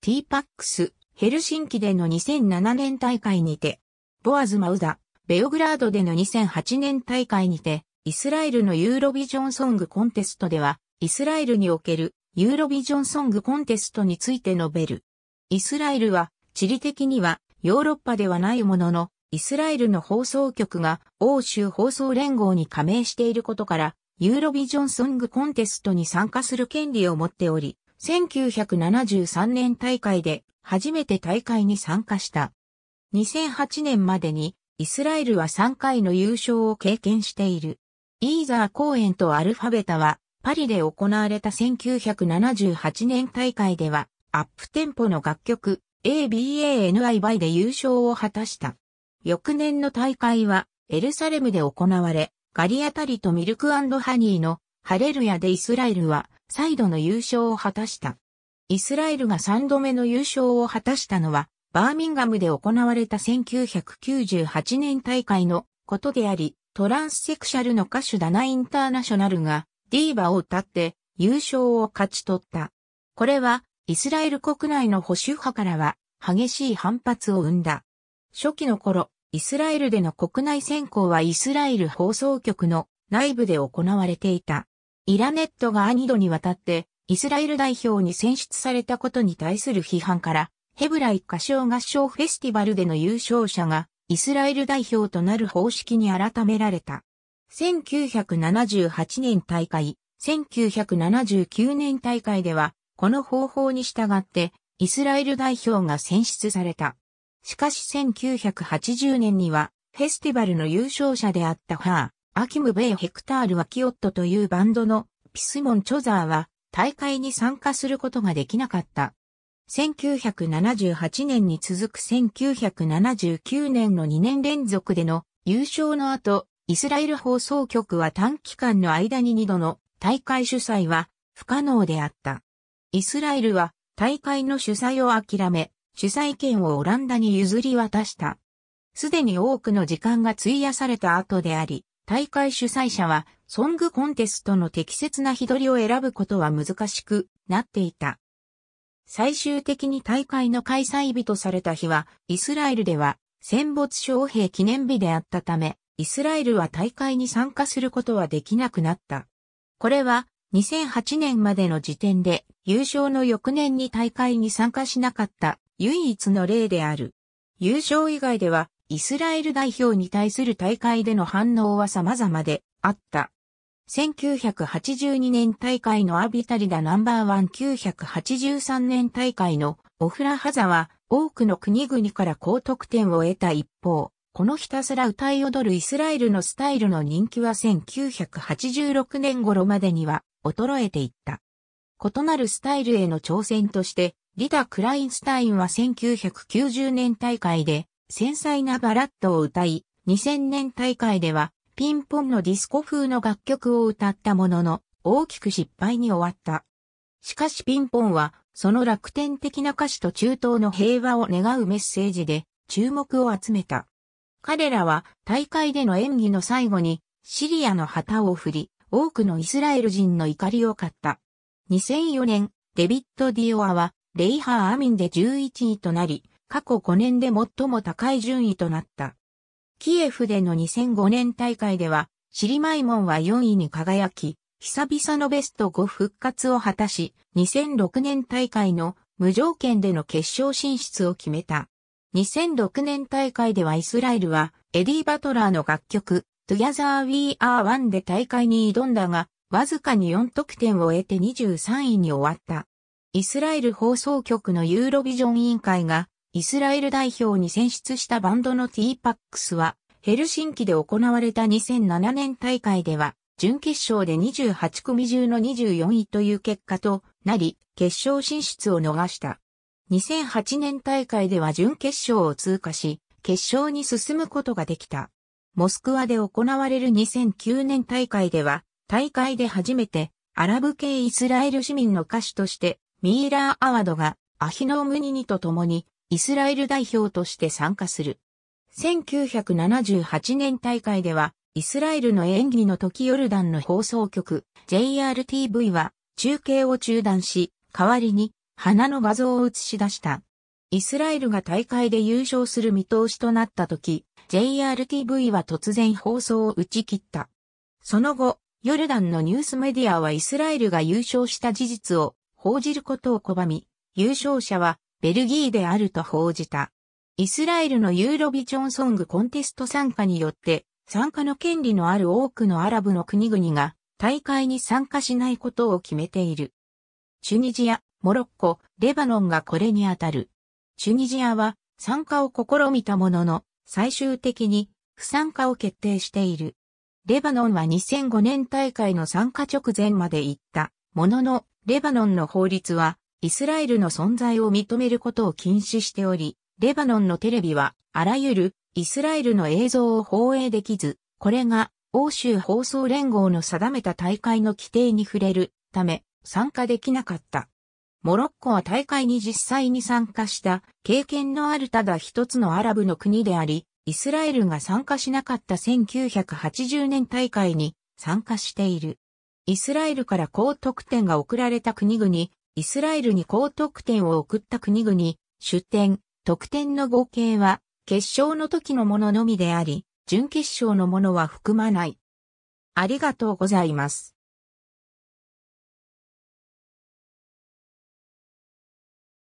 ティーパックス、ヘルシンキでの2007年大会にて、ボアズ・マウダ、ベオグラードでの2008年大会にて、イスラエルのユーロビジョンソングコンテストでは、イスラエルにおけるユーロビジョンソングコンテストについて述べる。イスラエルは、地理的にはヨーロッパではないものの、イスラエルの放送局が欧州放送連合に加盟していることから、ユーロビジョンソングコンテストに参加する権利を持っており、1973年大会で初めて大会に参加した。2008年までにイスラエルは3回の優勝を経験している。イーザー公演とアルファベタはパリで行われた1978年大会ではアップテンポの楽曲 ABANI by で優勝を果たした。翌年の大会はエルサレムで行われ、ガリアタリとミルクハニーのハレルヤでイスラエルは再度の優勝を果たした。イスラエルが3度目の優勝を果たしたのは、バーミンガムで行われた1998年大会のことであり、トランスセクシャルの歌手ダナインターナショナルがディーバを歌って優勝を勝ち取った。これはイスラエル国内の保守派からは激しい反発を生んだ。初期の頃、イスラエルでの国内選考はイスラエル放送局の内部で行われていた。イラネットが兄度にわたってイスラエル代表に選出されたことに対する批判から、ヘブライ歌唱合唱フェスティバルでの優勝者がイスラエル代表となる方式に改められた。1978年大会、1979年大会では、この方法に従って、イスラエル代表が選出された。しかし1980年には、フェスティバルの優勝者であったー。アキム・ベイ・ヘクタール・ワキオットというバンドのピスモン・チョザーは大会に参加することができなかった。1978年に続く1979年の2年連続での優勝の後、イスラエル放送局は短期間の間に2度の大会主催は不可能であった。イスラエルは大会の主催を諦め、主催権をオランダに譲り渡した。すでに多くの時間が費やされた後であり、大会主催者は、ソングコンテストの適切な日取りを選ぶことは難しくなっていた。最終的に大会の開催日とされた日は、イスラエルでは戦没将兵記念日であったため、イスラエルは大会に参加することはできなくなった。これは2008年までの時点で優勝の翌年に大会に参加しなかった唯一の例である。優勝以外ではイスラエル代表に対する大会での反応は様々であった。1982年大会のアビタリダナンバーワン983年大会のオフラハザは多くの国々から高得点を得た一方、このひたすら歌い踊るイスラエルのスタイルの人気は1986年頃までには衰えていった。異なるスタイルへの挑戦として、リダ・クラインスタインは1990年大会で繊細なバラッドを歌い、2000年大会ではピンポンのディスコ風の楽曲を歌ったものの、大きく失敗に終わった。しかしピンポンは、その楽天的な歌詞と中東の平和を願うメッセージで注目を集めた。彼らは大会での演技の最後にシリアの旗を振り、多くのイスラエル人の怒りを買った。2004年、デビッド・ディオアはレイハー・アミンで11位となり、過去5年で最も高い順位となった。キエフでの2005年大会では、シリマイモンは4位に輝き、久々のベスト5復活を果たし、2006年大会の無条件での決勝進出を決めた。2006年大会ではイスラエルは、エディ・バトラーの楽曲、Together We Are One で大会に挑んだが、わずかに4得点を得て23位に終わった。イスラエル放送局のユーロビジョン委員会が、イスラエル代表に選出したバンドの T パックスは、ヘルシンキで行われた2007年大会では、準決勝で28組中の24位という結果となり、決勝進出を逃した。2008年大会では準決勝を通過し、決勝に進むことができた。モスクワで行われる2009年大会では、大会で初めてアラブ系イスラエル市民の歌手としてミーラーアワードがアヒノームニニと共にイスラエル代表として参加する。1978年大会では、イスラエルの演技の時ヨルダンの放送局 JRTV は中継を中断し、代わりに花の画像を映し出した。イスラエルが大会で優勝する見通しとなった時、JRTV は突然放送を打ち切った。その後、ヨルダンのニュースメディアはイスラエルが優勝した事実を報じることを拒み、優勝者はベルギーであると報じた。イスラエルのユーロビジョンソングコンテスト参加によって、参加の権利のある多くのアラブの国々が大会に参加しないことを決めている。チュニジア、モロッコ、レバノンがこれにあたる。チュニジアは参加を試みたものの、最終的に不参加を決定している。レバノンは2005年大会の参加直前まで行ったものの、レバノンの法律はイスラエルの存在を認めることを禁止しており、レバノンのテレビは、あらゆるイスラエルの映像を放映できず、これが欧州放送連合の定めた大会の規定に触れるため、参加できなかった。モロッコは大会に実際に参加した経験のあるただ一つのアラブの国であり、イスラエルが参加しなかった1980年大会に参加している。イスラエルから高得点が送られた国々、イスラエルに高得点を送った国々、出点、得点の合計は、決勝の時のもののみであり、準決勝のものは含まない。ありがとうございます。